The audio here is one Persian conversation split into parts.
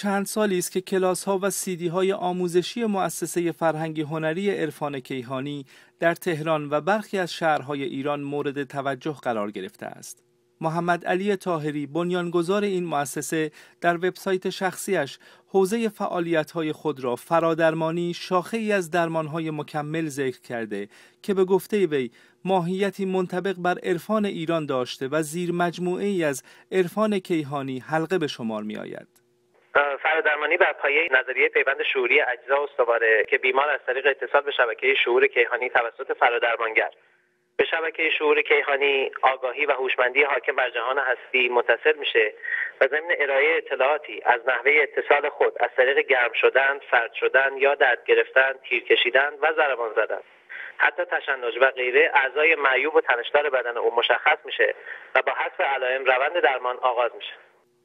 چند سالی است که کلاس ها و سیدی های آموزشی مؤسسه فرهنگی هنری عرفان کیهانی در تهران و برخی از شهرهای ایران مورد توجه قرار گرفته است. محمد علی تاهری بنیانگذار این مؤسسه در وبسایت شخصیش حوزه فعالیت‌های خود را فرادرمانی ای از درمانهای مکمل ذکر کرده که به گفته وی ماهیتی منطبق بر عرفان ایران داشته و زیر مجموعه ای از عرفان کیهانی حلقه به شمار می فرادرمانی بر پایه نظریه پیوند شعوری اجزا استواره که بیمار از طریق اتصال به شبکه شعور کیهانی توسط فرادرمانگر به شبکه شعور کیهانی آگاهی و هوشمندی حاکم بر جهان هستی متصل میشه و ضمن ارائه اطلاعاتی از نحوه اتصال خود از طریق گرم شدن سرد شدن یا درد گرفتن تیر کشیدن و ضربان زدن حتی تشنج و غیره اعضای معیوب و تنشدار بدن او مشخص میشه و با حذف علائم روند درمان آغاز میشه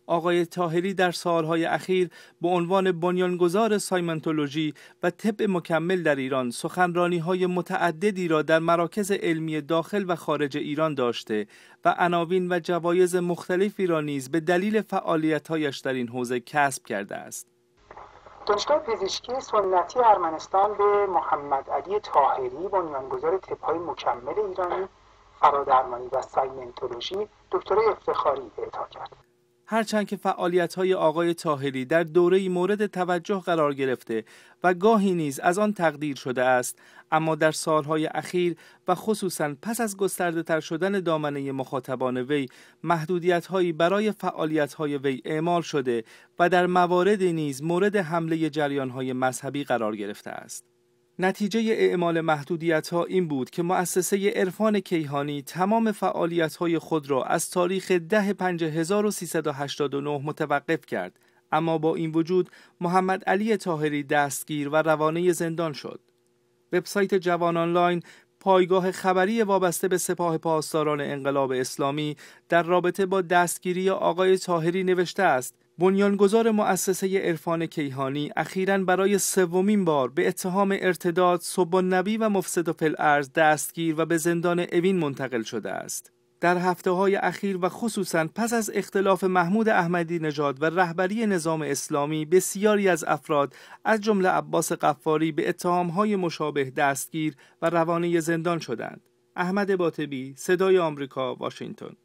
آقای تاهری در سالهای اخیر به عنوان بنیانگذار سایمنتولوژی و طب مکمل در ایران سخنرانی های متعددی را در مراکز علمی داخل و خارج ایران داشته و عناوین و جوایز مختلفی را نیز به دلیل فعالیتهایش در این حوزه کسب کرده است. دانشگاه پزشکی سنتی ارمنستان به محمد علی تاهری بنیانگذار تپهای مکمل ایرانی فرادرمانی و سایمنتولوژی دکتر افتخاری اعطا کرد هرچند که های آقای تاهری در دوره‌ای مورد توجه قرار گرفته و گاهی نیز از آن تقدیر شده است اما در سالهای اخیر و خصوصا پس از گسترده تر شدن دامنه مخاطبان وی محدودیت هایی برای فعالیت های وی اعمال شده و در موارد نیز مورد حمله جریان های مذهبی قرار گرفته است نتیجه اعمال محدودیت ها این بود که مؤسسه عرفان کیهانی تمام فعالیت های خود را از تاریخ ده متوقف کرد اما با این وجود محمد علی تاهری دستگیر و روانه زندان شد وبسایت جوان آنلاین پایگاه خبری وابسته به سپاه پاسداران انقلاب اسلامی در رابطه با دستگیری آقای تاهری نوشته است بنیانگذار مؤسسه عرفان کیهانی اخیرا برای سومین بار به اتهام ارتداد صبح نبی و مفسد فی فلعرز دستگیر و به زندان اوین منتقل شده است در هفته های اخیر و خصوصا پس از اختلاف محمود احمدی نژاد و رهبری نظام اسلامی بسیاری از افراد از جمله عباس قفاری به اتهام های مشابه دستگیر و روانه زندان شدند احمد باطبی صدای آمریکا واشنگتن